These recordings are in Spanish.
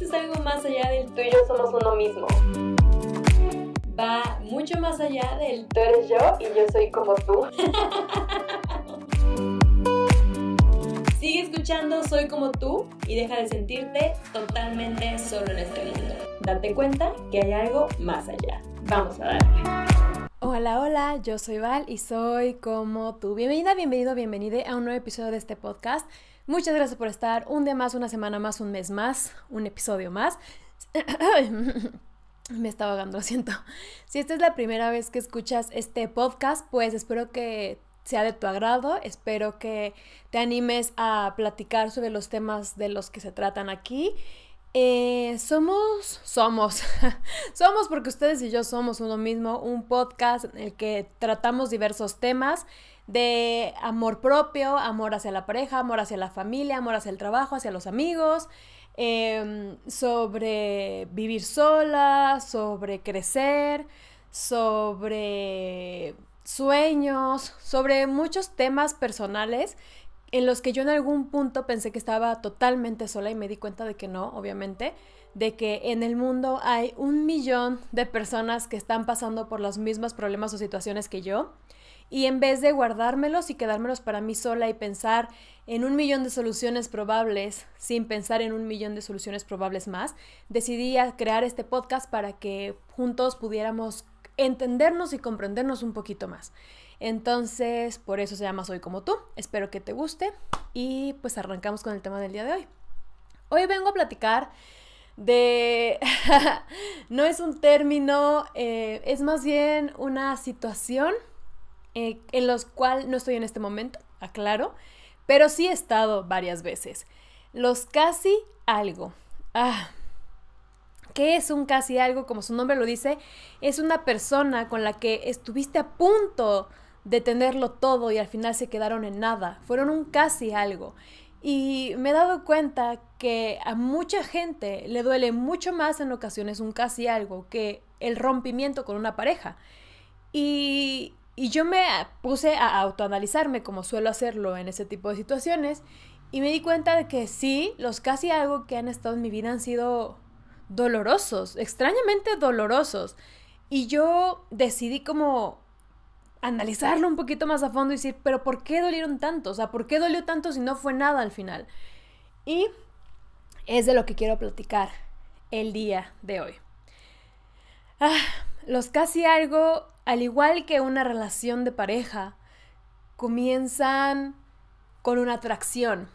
esto es algo más allá del tú y yo somos uno mismo. Va mucho más allá del tú eres yo y yo soy como tú. Sigue escuchando Soy como tú y deja de sentirte totalmente solo en este mundo. Date cuenta que hay algo más allá. Vamos a darle. Hola, hola, yo soy Val y soy como tú. Bienvenida, bienvenido, bienvenida a un nuevo episodio de este podcast. Muchas gracias por estar. Un día más, una semana más, un mes más, un episodio más. Me estaba ahogando, lo siento. Si esta es la primera vez que escuchas este podcast, pues espero que sea de tu agrado. Espero que te animes a platicar sobre los temas de los que se tratan aquí. Eh, somos, somos, somos porque ustedes y yo somos uno mismo, un podcast en el que tratamos diversos temas de amor propio, amor hacia la pareja, amor hacia la familia, amor hacia el trabajo, hacia los amigos, em, sobre vivir sola, sobre crecer, sobre sueños, sobre muchos temas personales en los que yo en algún punto pensé que estaba totalmente sola y me di cuenta de que no, obviamente, de que en el mundo hay un millón de personas que están pasando por los mismos problemas o situaciones que yo y en vez de guardármelos y quedármelos para mí sola y pensar en un millón de soluciones probables sin pensar en un millón de soluciones probables más, decidí crear este podcast para que juntos pudiéramos entendernos y comprendernos un poquito más. Entonces, por eso se llama Soy como tú. Espero que te guste y pues arrancamos con el tema del día de hoy. Hoy vengo a platicar de... no es un término, eh, es más bien una situación eh, en los cuales no estoy en este momento, aclaro, pero sí he estado varias veces. Los casi algo. Ah, ¿Qué es un casi algo? Como su nombre lo dice, es una persona con la que estuviste a punto de tenerlo todo y al final se quedaron en nada. Fueron un casi algo. Y me he dado cuenta que a mucha gente le duele mucho más en ocasiones un casi algo que el rompimiento con una pareja. Y y yo me puse a autoanalizarme como suelo hacerlo en ese tipo de situaciones y me di cuenta de que sí, los casi algo que han estado en mi vida han sido dolorosos, extrañamente dolorosos. Y yo decidí como analizarlo un poquito más a fondo y decir, pero ¿por qué dolieron tanto? O sea, ¿por qué dolió tanto si no fue nada al final? Y es de lo que quiero platicar el día de hoy. Ah, los casi algo al igual que una relación de pareja, comienzan con una atracción.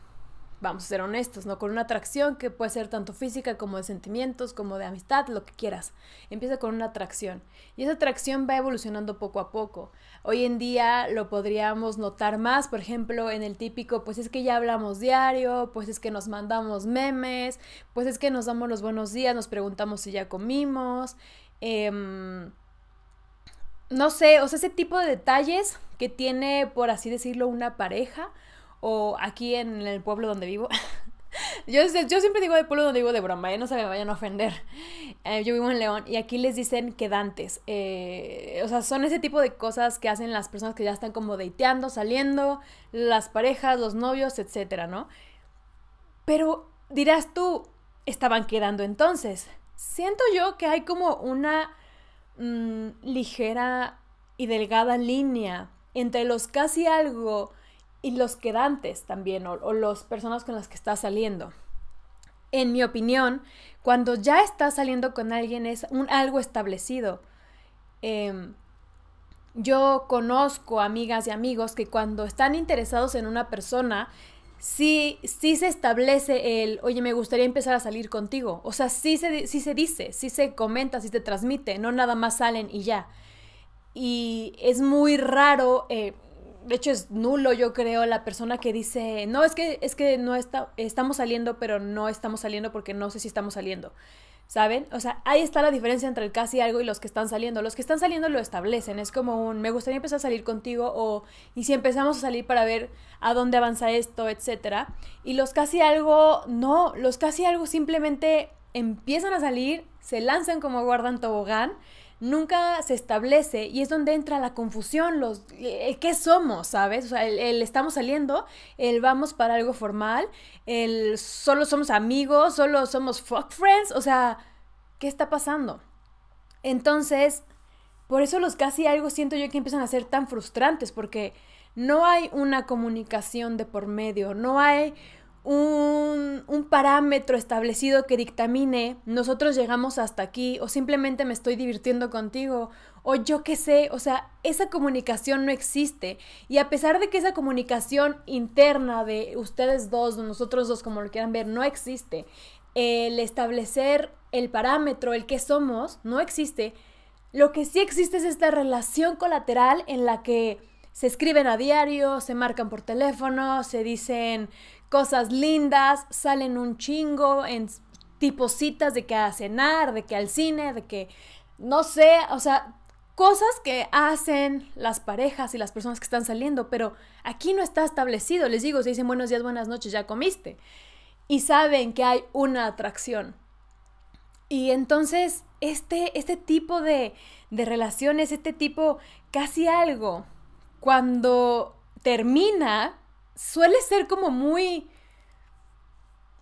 Vamos a ser honestos, ¿no? Con una atracción que puede ser tanto física como de sentimientos, como de amistad, lo que quieras. Empieza con una atracción. Y esa atracción va evolucionando poco a poco. Hoy en día lo podríamos notar más, por ejemplo, en el típico, pues es que ya hablamos diario, pues es que nos mandamos memes, pues es que nos damos los buenos días, nos preguntamos si ya comimos. Em, no sé, o sea, ese tipo de detalles que tiene, por así decirlo, una pareja o aquí en el pueblo donde vivo. yo, yo, siempre digo de pueblo donde vivo de broma, ¿eh? no se me vayan a ofender. Eh, yo vivo en León y aquí les dicen quedantes. Eh, o sea, son ese tipo de cosas que hacen las personas que ya están como dateando, saliendo, las parejas, los novios, etcétera, ¿no? Pero dirás tú, estaban quedando entonces. Siento yo que hay como una Mm, ligera y delgada línea entre los casi algo y los quedantes también, o, las personas con las que estás saliendo. En mi opinión, cuando ya estás saliendo con alguien es un algo establecido. Em, yo conozco amigas y amigos que cuando están interesados en una persona sí, sí se establece el, oye, me gustaría empezar a salir contigo. O sea, sí se, se dice, sí se comenta, sí se transmite, no nada más salen y ya. Y es muy raro, eh, de hecho es nulo, yo creo, la persona que dice, no, es que, es que no está, estamos saliendo, pero no estamos saliendo porque no sé si estamos saliendo. ¿saben? O sea, ahí está la diferencia entre el casi algo y los que están saliendo. Los que están saliendo lo establecen, es como un me gustaría empezar a salir contigo o y si empezamos a salir para ver a dónde avanza esto, etcétera. Y los casi algo no, los casi algo simplemente empiezan a salir, se lanzan como guardan tobogán nunca se establece y es donde entra la confusión, los, qué somos, ¿sabes? O sea, el, el, estamos saliendo, el vamos para algo formal, el solo somos amigos, solo somos fuck friends, o sea, ¿qué está pasando? Entonces, por eso los casi algo siento yo que empiezan a ser tan frustrantes, porque no hay una comunicación de por medio, no hay un, parámetro establecido que dictamine, nosotros llegamos hasta aquí, o simplemente me estoy divirtiendo contigo, o yo qué sé, o sea, esa comunicación no existe. Y a pesar de que esa comunicación interna de ustedes dos, de nosotros dos, como lo quieran ver, no existe, el establecer el parámetro, el que somos, no existe. Lo que sí existe es esta relación colateral en la que se escriben a diario, se marcan por teléfono, se dicen cosas lindas, salen un chingo en tipo citas de que a cenar, de que al cine, de que no sé, o sea, cosas que hacen las parejas y las personas que están saliendo, pero aquí no está establecido. Les digo, se dicen buenos días, buenas noches, ya comiste. Y saben que hay una atracción. Y entonces, este, este tipo de, de relaciones, este tipo casi algo, cuando termina, suele ser como muy,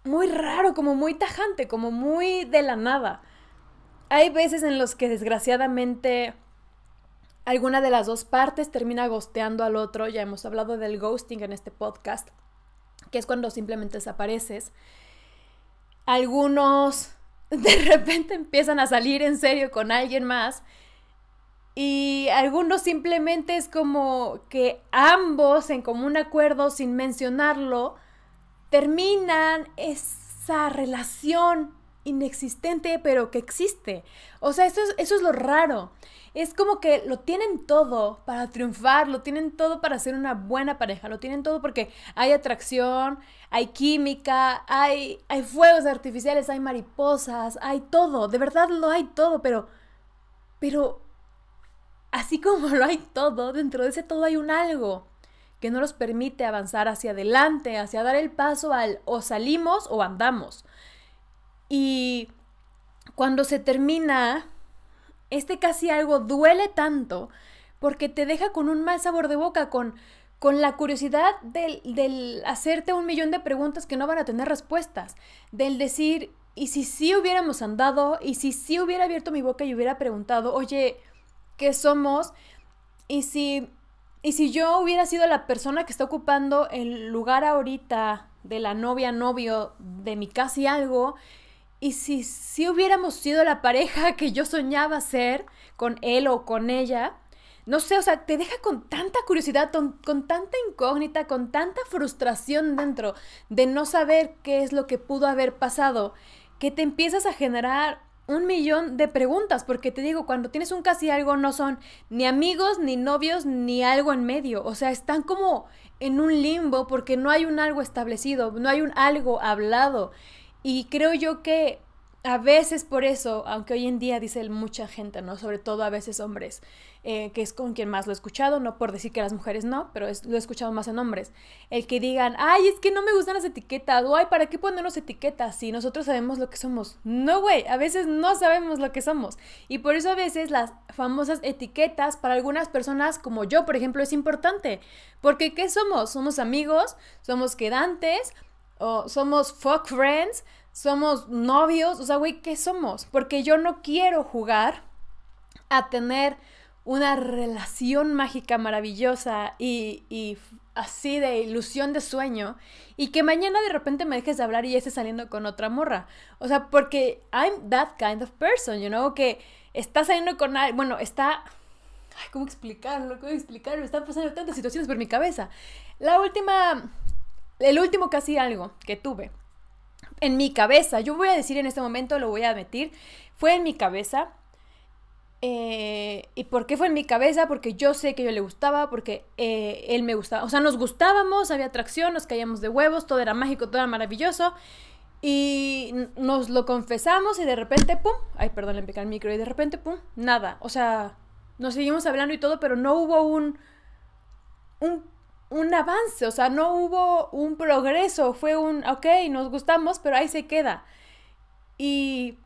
muy raro, como muy tajante, como muy de la nada. Hay veces en los que desgraciadamente alguna de las dos partes termina gosteando al otro. Ya hemos hablado del ghosting en este podcast, que es cuando simplemente desapareces. Algunos de repente empiezan a salir en serio con alguien más y algunos simplemente es como que ambos en común acuerdo, sin mencionarlo, terminan esa relación inexistente, pero que existe. O sea, eso es, eso es lo raro. Es como que lo tienen todo para triunfar, lo tienen todo para ser una buena pareja, lo tienen todo porque hay atracción, hay química, hay, hay fuegos artificiales, hay mariposas, hay todo, de verdad lo hay todo, pero, pero Así como lo hay todo, dentro de ese todo hay un algo que no nos permite avanzar hacia adelante, hacia dar el paso al o salimos o andamos. Y cuando se termina, este casi algo duele tanto porque te deja con un mal sabor de boca, con, con la curiosidad del, del hacerte un millón de preguntas que no van a tener respuestas, del decir, ¿y si sí hubiéramos andado? ¿Y si sí hubiera abierto mi boca y hubiera preguntado, oye, que somos y si, y si yo hubiera sido la persona que está ocupando el lugar ahorita de la novia, novio, de mi casi algo, y si, si hubiéramos sido la pareja que yo soñaba ser con él o con ella, no sé, o sea, te deja con tanta curiosidad, con, con, tanta incógnita, con tanta frustración dentro de no saber qué es lo que pudo haber pasado, que te empiezas a generar un millón de preguntas, porque te digo, cuando tienes un casi algo no son ni amigos, ni novios, ni algo en medio. O sea, están como en un limbo porque no hay un algo establecido, no hay un algo hablado. Y creo yo que a veces por eso, aunque hoy en día dice mucha gente, ¿no? Sobre todo a veces hombres, eh, que es con quien más lo he escuchado, no por decir que las mujeres no, pero lo he escuchado más en hombres, el que digan, ay, es que no me gustan las etiquetas, o ay, ¿para qué ponernos etiquetas si nosotros sabemos lo que somos? No, güey, a veces no sabemos lo que somos. Y por eso a veces las famosas etiquetas para algunas personas, como yo, por ejemplo, es importante. Porque ¿qué somos? Somos amigos, somos quedantes, o somos fuck friends, somos novios, o sea, güey, ¿qué somos? Porque yo no quiero jugar a tener una relación mágica maravillosa y, así de ilusión de sueño y que mañana de repente me dejes de hablar y estés saliendo con otra morra. O sea, porque I'm that kind of person, you know, que está saliendo con alguien, bueno, está... Ay, ¿cómo explicarlo? ¿Cómo explicarlo? Están pasando tantas situaciones por mi cabeza. La última... El último casi algo que tuve en mi cabeza, yo voy a decir en este momento, lo voy a admitir, fue en mi cabeza. Eh, ¿Y por qué fue en mi cabeza? Porque yo sé que yo le gustaba, porque eh, él me gustaba. O sea, nos gustábamos, había atracción, nos caíamos de huevos, todo era mágico, todo era maravilloso. Y nos lo confesamos y de repente, pum, ay, perdón, le empecé el micro, y de repente, pum, nada. O sea, nos seguimos hablando y todo, pero no hubo un, un un avance, o sea, no hubo un progreso, fue un, ok, nos gustamos, pero ahí se queda. Y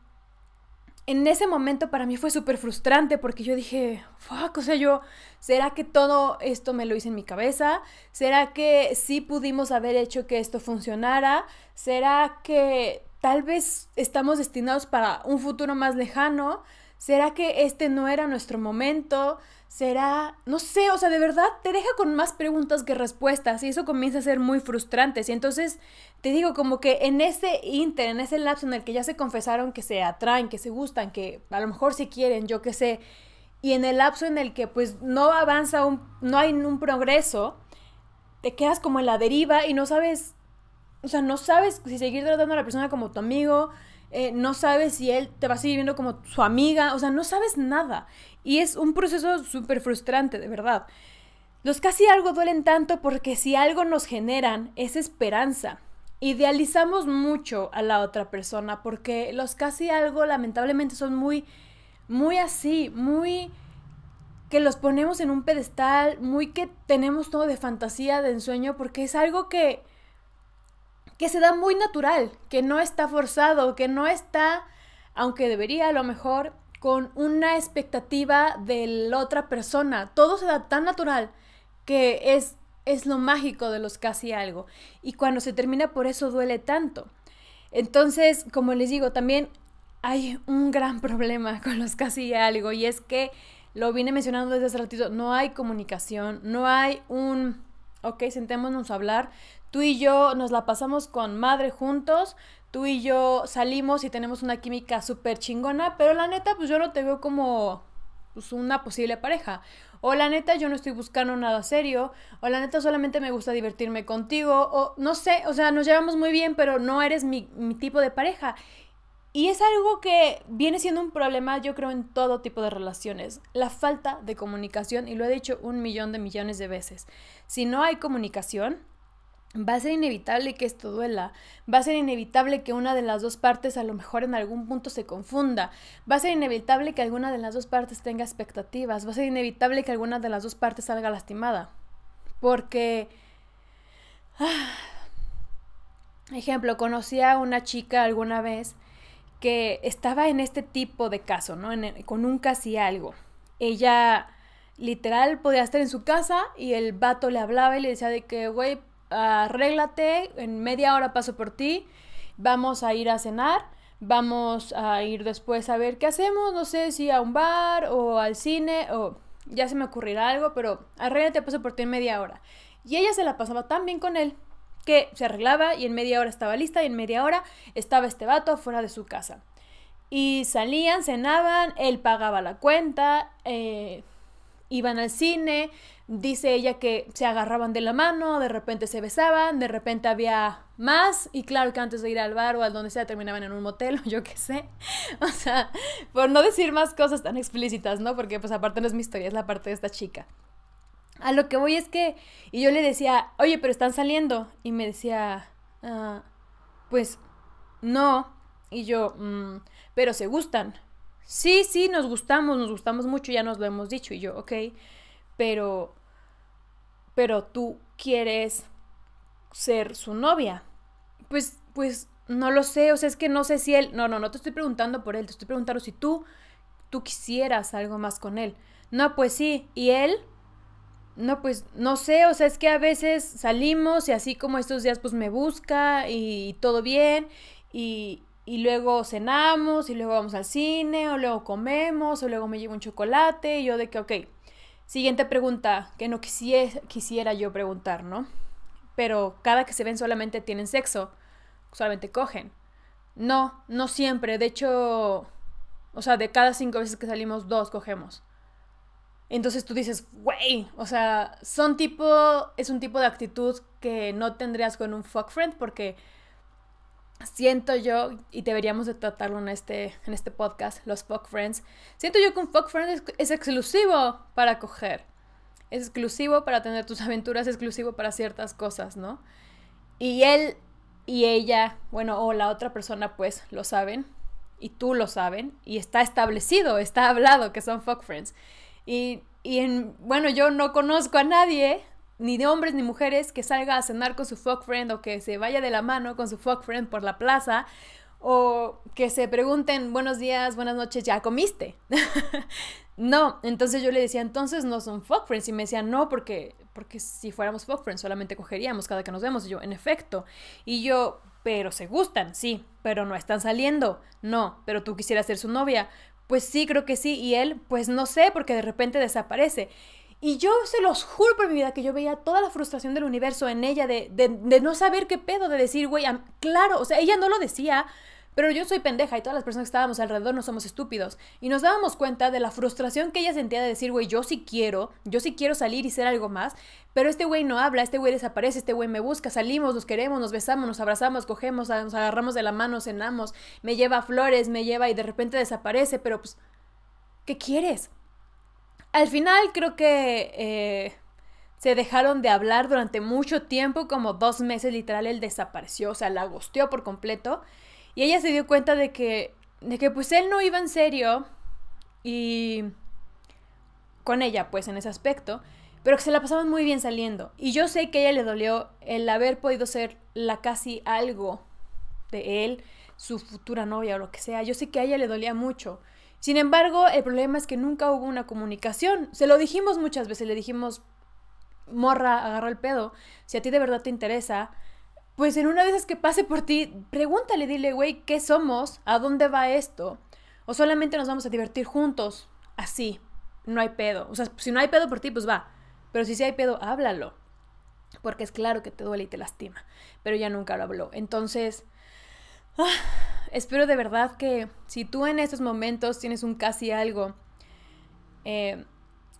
en ese momento para mí fue súper frustrante porque yo dije, fuck, o sea, yo, ¿será que todo esto me lo hice en mi cabeza? ¿Será que sí pudimos haber hecho que esto funcionara? ¿Será que tal vez estamos destinados para un futuro más lejano? ¿Será que este no era nuestro momento? ¿Será? No sé, o sea, de verdad te deja con más preguntas que respuestas y eso comienza a ser muy frustrante. Y entonces te digo, como que en ese inter, en ese lapso en el que ya se confesaron que se atraen, que se gustan, que a lo mejor si quieren, yo qué sé, y en el lapso en el que pues no avanza, un, no hay un progreso, te quedas como en la deriva y no sabes, o sea, no sabes si seguir tratando a la persona como tu amigo, eh, no sabes si él te va a seguir viendo como su amiga, o sea, no sabes nada. Y es un proceso súper frustrante, de verdad. Los casi algo duelen tanto porque si algo nos generan es esperanza. Idealizamos mucho a la otra persona porque los casi algo lamentablemente son muy, muy así, muy que los ponemos en un pedestal, muy que tenemos todo de fantasía, de ensueño, porque es algo que que se da muy natural, que no está forzado, que no está, aunque debería a lo mejor, con una expectativa de la otra persona. Todo se da tan natural que es, es lo mágico de los casi algo. Y cuando se termina por eso duele tanto. Entonces, como les digo, también hay un gran problema con los casi algo y es que, lo vine mencionando desde hace ratito, no hay comunicación, no hay un ok, sentémonos a hablar. Tú y yo nos la pasamos con madre juntos, tú y yo salimos y tenemos una química súper chingona, pero la neta, pues yo no te veo como pues, una posible pareja. O la neta, yo no estoy buscando nada serio. O la neta, solamente me gusta divertirme contigo. O no sé, o sea, nos llevamos muy bien, pero no eres mi tipo de pareja. Y es algo que viene siendo un problema, yo creo, en todo tipo de relaciones. La falta de comunicación, y lo he dicho un millón de millones de veces. Si no hay comunicación, va a ser inevitable que esto duela, va a ser inevitable que una de las dos partes a lo mejor en algún punto se confunda, va a ser inevitable que alguna de las dos partes tenga expectativas, va a ser inevitable que alguna de las dos partes salga lastimada. Porque... Ah, ejemplo, conocí a una chica alguna vez que estaba en este tipo de caso, ¿no? con un casi algo. Ella literal podía estar en su casa y el vato le hablaba y le decía de que, güey, arréglate, en media hora paso por ti, vamos a ir a cenar, vamos a ir después a ver qué hacemos, no sé si a un bar o al cine o ya se me ocurrirá algo, pero arréglate, paso por ti en media hora. Y ella se la pasaba tan bien con él que se arreglaba y en media hora estaba lista y en media hora estaba este vato fuera de su casa. Y salían, cenaban, él pagaba la cuenta, eh, iban al cine, dice ella que se agarraban de la mano, de repente se besaban, de repente había más y claro que antes de ir al bar o al donde sea terminaban en un motel o yo qué sé. O sea, por no decir más cosas tan explícitas, ¿no? Porque pues aparte no es mi historia, es la parte de esta chica. A lo que voy es que, y yo le decía, oye, pero están saliendo. Y me decía, ah, pues no. Y yo, mm, pero se gustan. Sí, sí, nos gustamos, nos gustamos mucho, ya nos lo hemos dicho. Y yo, ok, pero, pero tú quieres ser su novia. Pues, pues, no lo sé, o sea, es que no sé si él, no, no, no te estoy preguntando por él, te estoy preguntando si tú, tú quisieras algo más con él. No, pues sí, y él, no, pues no sé, o sea, es que a veces salimos y así como estos días pues me busca y, todo bien y, y, luego cenamos y luego vamos al cine o luego comemos o luego me llevo un chocolate y yo de que, ok, siguiente pregunta que no quisiera yo preguntar, ¿no? Pero cada que se ven solamente tienen sexo, solamente cogen. No, no siempre, de hecho, o sea, de cada cinco veces que salimos, dos cogemos. Entonces tú dices, güey, o sea, son tipo, es un tipo de actitud que no tendrías con un fuck friend porque siento yo, y deberíamos de tratarlo en este, en este podcast, los fuck friends, siento yo que un fuck friend es, exclusivo para coger, es exclusivo para tener tus aventuras, es exclusivo para ciertas cosas, ¿no? Y él y ella, bueno, o la otra persona pues lo saben, y tú lo saben, y está establecido, está hablado que son fuck friends. Y, bueno, yo no conozco a nadie, ni de hombres ni mujeres, que salga a cenar con su fuck friend o que se vaya de la mano con su fuck friend por la plaza o que se pregunten buenos días, buenas noches, ¿ya comiste? no, entonces yo le decía, entonces no son fuck friends. Y me decía, no, porque, porque si fuéramos fuck friends solamente cogeríamos cada que nos vemos. Y yo, en efecto. Y yo, pero se gustan, sí, pero no están saliendo. No, pero tú quisieras ser su novia. Pues sí, creo que sí. Y él, pues no sé, porque de repente desaparece. Y yo se los juro por mi vida que yo veía toda la frustración del universo en ella de, de, de no saber qué pedo, de decir, güey, claro, o sea, ella no lo decía, pero yo soy pendeja y todas las personas que estábamos alrededor no somos estúpidos. Y nos dábamos cuenta de la frustración que ella sentía de decir, güey, yo sí quiero, yo sí quiero salir y ser algo más, pero este güey no habla, este güey desaparece, este güey me busca, salimos, nos queremos, nos besamos, nos abrazamos, cogemos, nos agarramos de la mano, cenamos, me lleva flores, me lleva y de repente desaparece, pero pues, ¿qué quieres? Al final creo que... Eh, se dejaron de hablar durante mucho tiempo, como dos meses literal, él desapareció, o sea, la agosteó por completo. Y ella se dio cuenta de que, de que pues él no iba en serio y con ella, pues en ese aspecto, pero que se la pasaban muy bien saliendo. Y yo sé que a ella le dolió el haber podido ser la casi algo de él, su futura novia o lo que sea. Yo sé que a ella le dolía mucho. Sin embargo, el problema es que nunca hubo una comunicación. Se lo dijimos muchas veces, le dijimos, morra, agarra el pedo. Si a ti de verdad te interesa, pues en una vez es que pase por ti, pregúntale, dile, güey, ¿qué somos? ¿A dónde va esto? O solamente nos vamos a divertir juntos, así, no hay pedo. O sea, si no hay pedo por ti, pues va. Pero si sí hay pedo, háblalo. Porque es claro que te duele y te lastima. Pero ya nunca lo habló. Entonces, ah, espero de verdad que si tú en estos momentos tienes un casi algo, eh,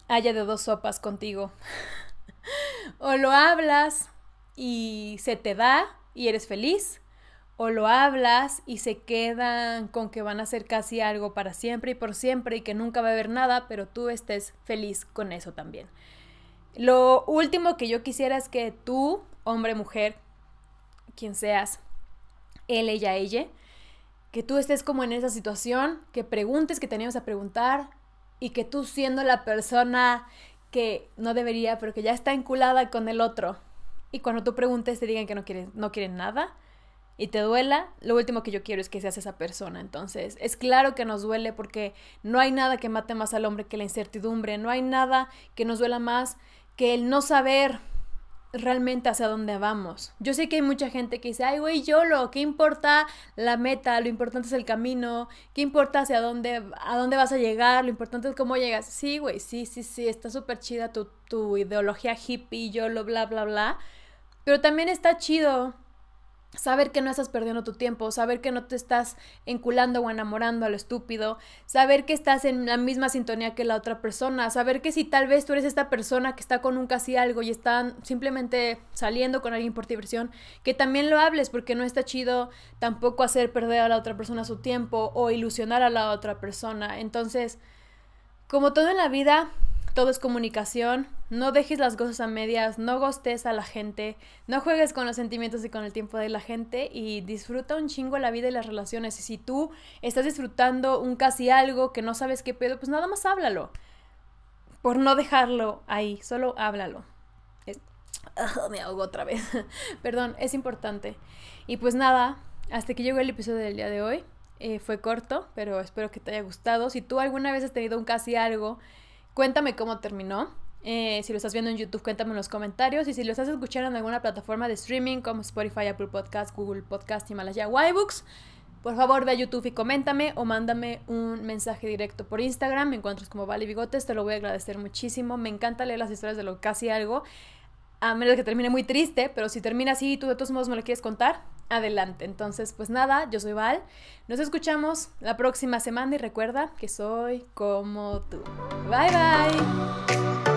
haya de dos sopas contigo. o lo hablas y se te da y eres feliz, o lo hablas y se quedan con que van a ser casi algo para siempre y por siempre y que nunca va a haber nada, pero tú estés feliz con eso también. Lo último que yo quisiera es que tú, hombre, mujer, quien seas, él, ella, ella, que tú estés como en esa situación, que preguntes que teníamos a preguntar y que tú siendo la persona que no debería, pero que ya está enculada con el otro, y cuando tú preguntes te digan que no quieren, no quieren nada y te duela, lo último que yo quiero es que seas esa persona. Entonces, es claro que nos duele porque no hay nada que mate más al hombre que la incertidumbre, no hay nada que nos duela más que el no saber realmente hacia dónde vamos. Yo sé que hay mucha gente que dice, ay, güey, YOLO, ¿qué importa la meta? Lo importante es el camino, ¿qué importa hacia dónde, a dónde vas a llegar? Lo importante es cómo llegas. Sí, güey, sí, sí, sí, está súper chida tu, tu ideología hippie, YOLO, bla, bla, bla. Pero también está chido Saber que no estás perdiendo tu tiempo, saber que no te estás enculando o enamorando a lo estúpido, saber que estás en la misma sintonía que la otra persona, saber que si tal vez tú eres esta persona que está con un casi algo y están simplemente saliendo con alguien por diversión, que también lo hables porque no está chido tampoco hacer perder a la otra persona su tiempo o ilusionar a la otra persona. Entonces, como todo en la vida, todo es comunicación, no dejes las cosas a medias, no gostes a la gente, no juegues con los sentimientos y con el tiempo de la gente y disfruta un chingo la vida y las relaciones. Y si tú estás disfrutando un casi algo que no sabes qué pedo, pues nada más háblalo. Por no dejarlo ahí, solo háblalo. Ah, me ahogo otra vez. Perdón, es importante. Y pues nada, hasta que llegó el episodio del día de hoy. Eh, fue corto, pero espero que te haya gustado. Si tú alguna vez has tenido un casi algo, cuéntame cómo terminó eh, si lo estás viendo en YouTube, cuéntame en los comentarios. Y si lo estás escuchando en alguna plataforma de streaming como Spotify, Apple Podcast, Google Podcast, Himalaya Why Books por favor ve a YouTube y coméntame o mándame un mensaje directo por Instagram. Me encuentras como Vale Bigotes, te lo voy a agradecer muchísimo. Me encanta leer las historias de lo casi algo. A menos que termine muy triste, pero si termina así y tú de todos modos me lo quieres contar, adelante. Entonces, pues nada, yo soy Val. Nos escuchamos la próxima semana y recuerda que soy como tú. Bye bye.